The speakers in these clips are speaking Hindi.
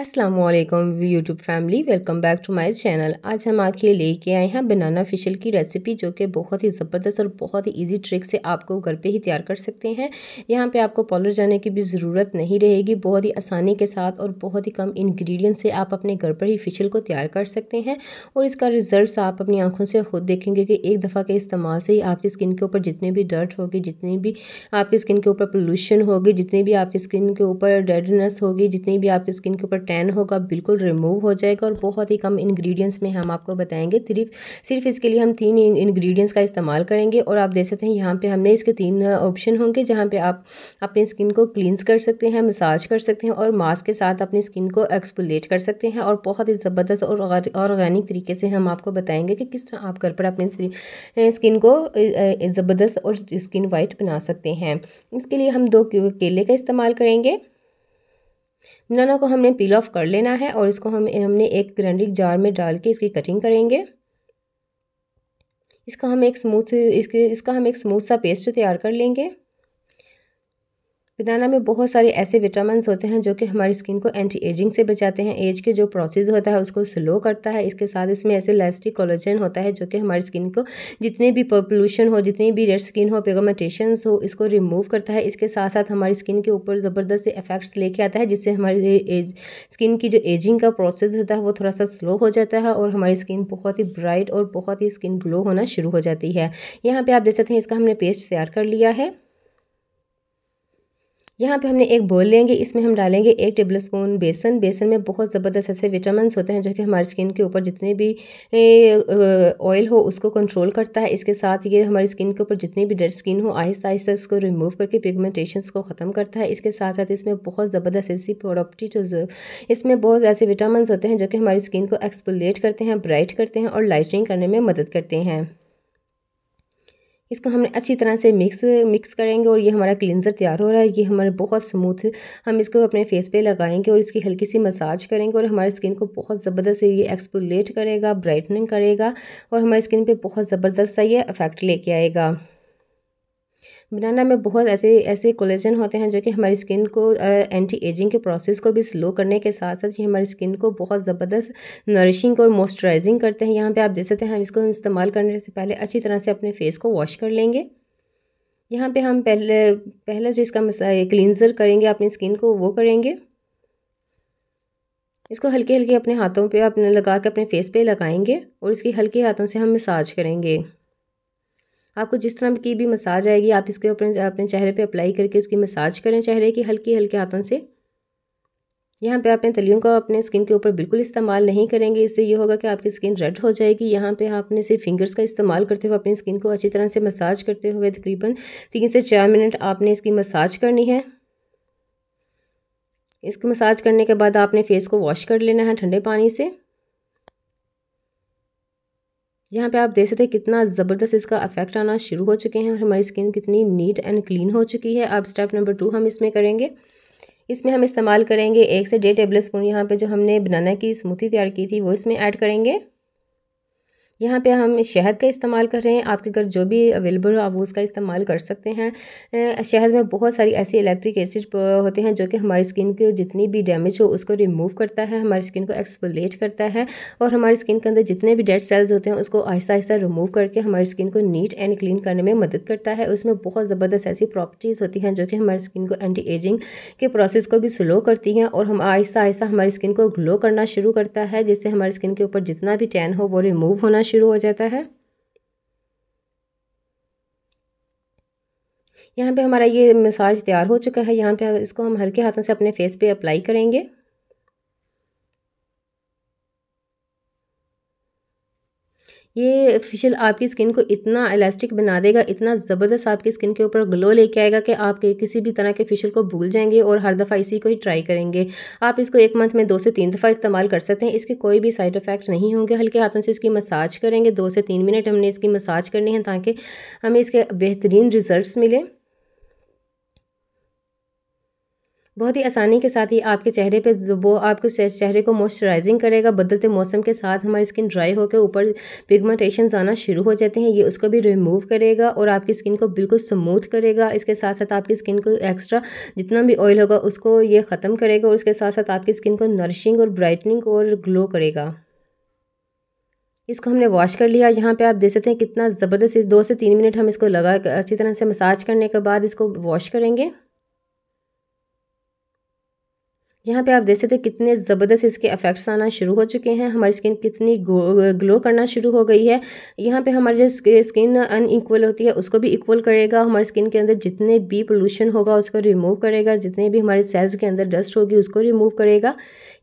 Aslam YouTube family welcome back to my channel आज हम आपके लिए लेके आए हैं बनाना फिशल की रेसिपी जो कि बहुत ही ज़बरदस्त और बहुत ही इजी ट्रिक से आपको घर पे ही तैयार कर सकते हैं यहाँ पे आपको पॉलर जाने की भी ज़रूरत नहीं रहेगी बहुत ही आसानी के साथ और बहुत ही कम इन्ग्रीडियंट से आप अपने घर पर ही फिशल को तैयार कर सकते हैं और इसका रिज़ल्ट आप अपनी आँखों से खुद देखेंगे कि एक दफ़ा के इस्तेमाल से ही आपकी स्किन के ऊपर जितने भी डर्ट होगी जितनी भी आपकी स्किन के ऊपर पोल्यूशन होगी जितनी भी आपकी स्किन के ऊपर डेडनेस होगी जितनी भी आपकी स्किन के ऊपर टैन होगा बिल्कुल रिमूव हो जाएगा और बहुत ही कम इंग्रेडिएंट्स में हम आपको बताएंगे सिर्फ सिर्फ इसके लिए हम तीन इंग्रेडिएंट्स का इस्तेमाल करेंगे और आप देख सकते हैं यहाँ पे हमने इसके तीन ऑप्शन होंगे जहाँ पे आप अपनी स्किन को क्लींस कर सकते हैं मसाज कर सकते हैं और मास्क के साथ अपनी स्किन को एक्सपोलेट कर सकते हैं और बहुत ही ज़बरदस्त और ऑर्गेनिक तरीके से हम आपको बताएँगे कि किस तरह आप घर पर अपनी स्किन को ज़बरदस्त और स्किन वाइट बना सकते हैं इसके लिए हम दो केले का इस्तेमाल करेंगे बनाना को हमने पील ऑफ कर लेना है और इसको हम हमने एक ग्रैंडिक जार में डाल के इसकी कटिंग करेंगे इसका हम एक स्मूथ इसके इसका हम एक स्मूथ सा पेस्ट तैयार कर लेंगे बनाना में बहुत सारे ऐसे विटामिन होते हैं जो कि हमारी स्किन को एंटी एजिंग से बचाते हैं एज के जो प्रोसेस होता है उसको स्लो करता है इसके साथ इसमें ऐसे लास्टिक कोलोजन होता है जो कि हमारी स्किन को जितने भी पोल्यूशन हो जितनी भी रेड स्किन हो पेगोमेटेशन हो इसको रिमूव करता है इसके साथ साथ हमारी स्किन के ऊपर ज़बरदस्त से इफेक्ट्स लेके आता है जिससे हमारी एज स्किन की जो एजिंग का प्रोसेस होता है वो थोड़ा सा स्लो हो जाता है और हमारी स्किन बहुत ही ब्राइट और बहुत ही स्किन ग्लो होना शुरू हो जाती है यहाँ पर आप देख सकते हैं इसका हमने पेस्ट तैयार कर लिया है यहाँ पे हमने एक बॉल लेंगे इसमें हम डालेंगे एक टेबल स्पून बेसन बेसन में बहुत ज़बरदस्त ऐसे विटामिन होते हैं जो कि हमारी स्किन के ऊपर जितने भी ऑयल हो उसको कंट्रोल करता है इसके साथ ये हमारी स्किन के ऊपर जितनी भी डेड स्किन हो आहिस्ता आहिस्ता उसको रिमूव करके पिगमेंटेशन को ख़त्म करता है इसके साथ साथ इसमें बहुत ज़बरदस्त ऐसी प्रॉपर्टी इसमें बहुत ऐसे विटामिन होते हैं जो कि हमारी स्किन को एक्सपोलेट करते हैं ब्राइट करते हैं और लाइटनिंग करने में मदद करते हैं इसको हमने अच्छी तरह से मिक्स मिक्स करेंगे और ये हमारा क्लिनज़र तैयार हो रहा है ये हमारा बहुत स्मूथ हम इसको अपने फेस पे लगाएंगे और इसकी हल्की सी मसाज करेंगे और हमारे स्किन को बहुत ज़बरदस्त ये एक्सपोलेट करेगा ब्राइटनिंग करेगा और हमारी स्किन पे बहुत ज़बरदस्त सा ये इफेक्ट लेके आएगा बनाना में बहुत ऐसे ऐसे कोलेजन होते हैं जो कि हमारी स्किन को एंटी एजिंग के प्रोसेस को भी स्लो करने के साथ साथ ये हमारी स्किन को बहुत ज़बरदस्त नरिशिंग और मॉइस्चराइजिंग करते हैं यहाँ पे आप देख सकते हैं हम इसको इस्तेमाल करने से पहले अच्छी तरह से अपने फेस को वॉश कर लेंगे यहाँ पे हम पहले पहले जो इसका क्लिनज़र करेंगे अपनी स्किन को वो करेंगे इसको हल्के हल्के अपने हाथों पे अपने लगा के अपने फेस पे लगाएंगे और इसकी हल्के हाथों से हम मसाज करेंगे आपको जिस तरह की भी मसाज आएगी आप इसके ऊपर अपने चेहरे पे अप्लाई करके उसकी मसाज करें चेहरे की हल्की हल्के हाथों से यहाँ पे आपने तलियों का अपने स्किन के ऊपर बिल्कुल इस्तेमाल नहीं करेंगे इससे ये होगा कि आपकी स्किन रेड हो जाएगी यहाँ पे आपने सिर्फ फिंगर्स का इस्तेमाल करते हुए अपनी स्किन को अच्छी तरह से मसाज करते हुए तकरीबन तीन से चार मिनट आपने इसकी मसाज करनी है इसकी मसाज करने के बाद आपने फेस को वॉश कर लेना है ठंडे पानी से यहाँ पे आप देख सकते हैं कितना ज़बरदस्त इसका इफेक्ट आना शुरू हो चुके हैं और हमारी स्किन कितनी नीट एंड क्लीन हो चुकी है अब स्टेप नंबर टू हम इसमें करेंगे इसमें हम इस्तेमाल करेंगे एक से डेढ़ टेबल स्पून यहाँ पर जो हमने बनाना की स्मूथी तैयार की थी वो इसमें ऐड करेंगे यहाँ पे हम शहद का इस्तेमाल कर रहे हैं आपके घर जो भी अवेलेबल हो आप उसका इस्तेमाल कर सकते हैं शहद में बहुत सारी ऐसी इलेक्ट्रिक एसिड होते हैं जो कि हमारी स्किन की जितनी भी डैमेज हो उसको रिमूव करता है हमारी स्किन को एक्सपोलेट करता है और हमारी स्किन के अंदर जितने भी डेड सेल्स होते हैं उसको आहिस्ता आहिस्ता रिमूव करके हमारी स्किन को नीट एंड क्लीन करने में मदद करता है उसमें बहुत ज़बरदस्त ऐसी प्रॉपर्टीज़ होती हैं जो कि हमारी स्किन को एंटी एजिंग के प्रोसेस को भी स्लो करती हैं और हम आहिस्ता आहिस्ता हमारी स्किन को ग्लो करना शुरू करता है जिससे हमारी स्किन के ऊपर जितना भी टैन हो वो रिमूव होना शुरू हो जाता है यहाँ पे हमारा ये मसाज तैयार हो चुका है यहाँ पे इसको हम हल्के हाथों से अपने फेस पे अप्लाई करेंगे ये फेशियल आपकी स्किन को इतना इलास्टिक बना देगा इतना ज़बरदस्त आपकी स्किन के ऊपर ग्लो लेके आएगा कि आप किसी भी तरह के फेशियल को भूल जाएंगे और हर दफ़ा इसी को ही ट्राई करेंगे आप इसको एक मंथ में दो से तीन दफ़ा इस्तेमाल कर सकते हैं इसके कोई भी साइड इफ़ेक्ट नहीं होंगे हल्के हाथों से इसकी मसाज करेंगे दो से तीन मिनट हमने इसकी मसाज करनी है ताकि हमें इसके बेहतरीन रिजल्ट मिलें बहुत ही आसानी के साथ ही आपके चेहरे पे वो आपके चेहरे को मॉइस्चराइजिंग करेगा बदलते मौसम के साथ हमारी स्किन ड्राई होकर ऊपर पिगमेंटेशन आना शुरू हो जाते हैं ये उसको भी रिमूव करेगा और आपकी स्किन को बिल्कुल स्मूथ करेगा इसके साथ साथ आपकी स्किन को एक्स्ट्रा जितना भी ऑयल होगा उसको ये ख़त्म करेगा और उसके साथ साथ आपकी स्किन को नरिशिंग और ब्राइटनिंग और ग्लो करेगा इसको हमने वॉश कर लिया यहाँ पे आप देख सकते हैं कितना ज़बरदस्त दो से तीन मिनट हम इसको लगा अच्छी तरह से मसाज करने के बाद इसको वॉश करेंगे यहाँ पे आप देख सकते हैं कितने ज़बरदस्त इसके अफेक्ट्स आना शुरू हो चुके हैं हमारी स्किन कितनी ग्लो uh, करना शुरू हो गई है यहाँ पे हमारी जो स्किन अनइक्वल होती है उसको भी इक्वल करेगा हमारी स्किन के अंदर जितने भी पोल्यूशन होगा उसको रिमूव करेगा जितने भी हमारे सेल्स के अंदर डस्ट होगी उसको रिमूव करेगा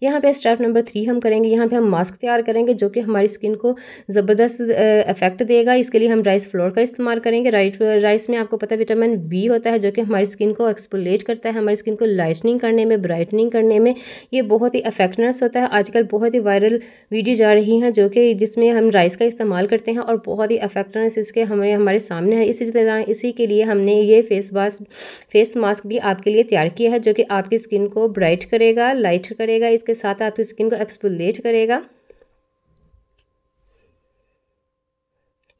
यहाँ पर स्टेप नंबर थ्री हम करेंगे यहाँ पर हम मास्क तैयार करेंगे जो कि हमारी स्किन को ज़बरदस्त इफेक्ट uh, देगा इसके लिए हम राइस फ्लोर का इस्तेमाल करेंगे राइट राइस में आपको पता है विटामिन बी होता है जो कि हमारी स्किन को एक्सपोलेट करता है हमारी स्किन को लाइटनिंग करने में ब्राइटनिंग करने करने में ये बहुत ही अफेक्टनेस होता है आजकल बहुत ही वायरल वीडियो जा रही हैं जो कि जिसमें हम राइस का इस्तेमाल करते हैं और बहुत ही अफेक्टनेस इसके हमें हमारे सामने है इसी तरह इसी के लिए हमने ये फेस वाश फेस मास्क भी आपके लिए तैयार किया है जो कि आपकी स्किन को ब्राइट करेगा लाइट करेगा इसके साथ आपकी स्किन को एक्सपोलेट करेगा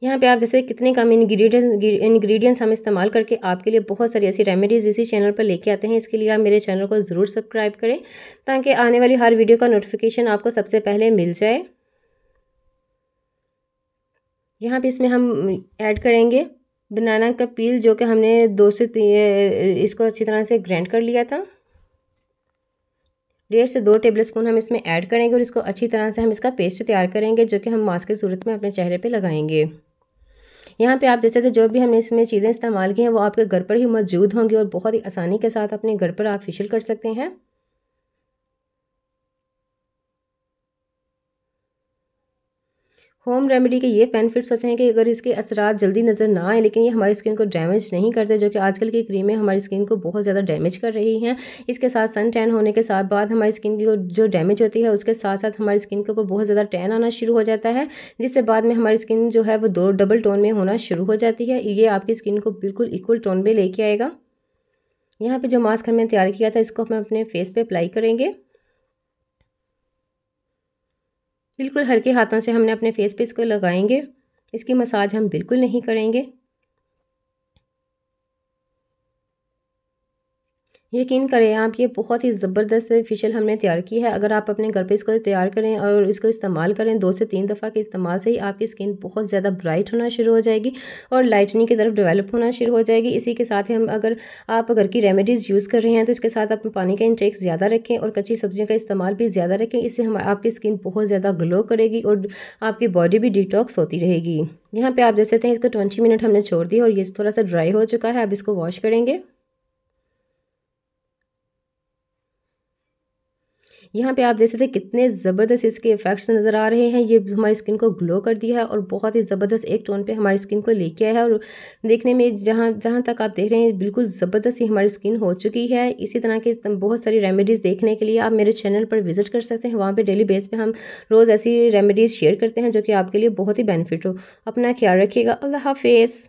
यहाँ पे आप जैसे कितने कम इंग्रेडिएंट्स इन्ग्रीडियंट्स हम इस्तेमाल करके आपके लिए बहुत सारी ऐसी रेमेडीज़ इसी चैनल पर लेके आते हैं इसके लिए आप मेरे चैनल को ज़रूर सब्सक्राइब करें ताकि आने वाली हर वीडियो का नोटिफिकेशन आपको सबसे पहले मिल जाए यहाँ पे इसमें हम ऐड करेंगे बनाना का पील जो कि हमने दो से इसको अच्छी तरह से ग्रैंड कर लिया था डेढ़ से दो टेबल स्पून हम इसमें ऐड करेंगे और इसको अच्छी तरह से हम इसका पेस्ट तैयार करेंगे जो कि हम मास्क की सूरत में अपने चेहरे पे लगाएंगे यहाँ पे आप देख सकते जो भी हमने इसमें चीज़ें इस्तेमाल की हैं वो आपके घर पर ही मौजूद होंगी और बहुत ही आसानी के साथ अपने घर पर आप फेशियल कर सकते हैं होम रेमेडी के ये बेनिफिट्स होते हैं कि अगर इसके असरात जल्दी नज़र ना आए लेकिन ये हमारी स्किन को डैमेज नहीं करते जो कि आजकल की क्रीमें हमारी स्किन को बहुत ज़्यादा डैमेज कर रही हैं इसके साथ सन टैन होने के साथ बाद हमारी स्किन की जो डैमेज होती है उसके साथ साथ हमारी स्किन के ऊपर बहुत ज़्यादा टैन आना शुरू हो जाता है जिससे बाद में हमारी स्किन जो है वो दो डबल टोन में होना शुरू हो जाती है ये आपकी स्किन को बिल्कुल इक्वल टोन में लेके आएगा यहाँ पर जो मास्क हमने तैयार किया था इसको हम अपने फेस पर अप्लाई करेंगे बिल्कुल हल्के हाथों से हमने अपने फेस पे इसको लगाएंगे इसकी मसाज हम बिल्कुल नहीं करेंगे यकीन करें आप ये बहुत ही ज़बरदस्त फेशियल हमने तैयार की है अगर आप अपने घर पे इसको तैयार करें और इसको इस्तेमाल करें दो से तीन दफ़ा के इस्तेमाल से ही आपकी स्किन बहुत ज़्यादा ब्राइट होना शुरू हो जाएगी और लाइटनिंग की तरफ डेवलप होना शुरू हो जाएगी इसी के साथ हम अगर आप घर की रेमेडीज़ यूज़ कर रहे हैं तो इसके साथ आप पानी का इंटेक ज़्यादा रखें और कच्ची सब्जियों का इस्तेमाल भी ज़्यादा रखें इससे हम आपकी स्किन बहुत ज़्यादा ग्लो करेगी और आपकी बॉडी भी डिटॉक्स होती रहेगी यहाँ पर आप देख सकते हैं इसको ट्वेंटी मिनट हमने छोड़ दी और ये थोड़ा सा ड्राई हो चुका है अब इसको वॉश करेंगे यहाँ पे आप देख सकते हैं कितने ज़बरदस्त इसके इफेक्ट्स नज़र आ रहे हैं ये हमारी स्किन को ग्लो कर दिया है और बहुत ही ज़बरदस्त एक टोन पे हमारी स्किन को लेके आया है और देखने में जहाँ जहाँ तक आप देख रहे हैं बिल्कुल ज़बरदस्त ही हमारी स्किन हो चुकी है इसी तरह के बहुत सारी रेमेडीज़ देखने के लिए आप मेरे चैनल पर विजिट कर सकते हैं वहाँ पर डेली बेस पर हम रोज़ ऐसी रेमेडीज़ शेयर करते हैं जो कि आपके लिए बहुत ही बेनिफिट हो अपना ख्याल रखिएगा अल्लाह हाफिज़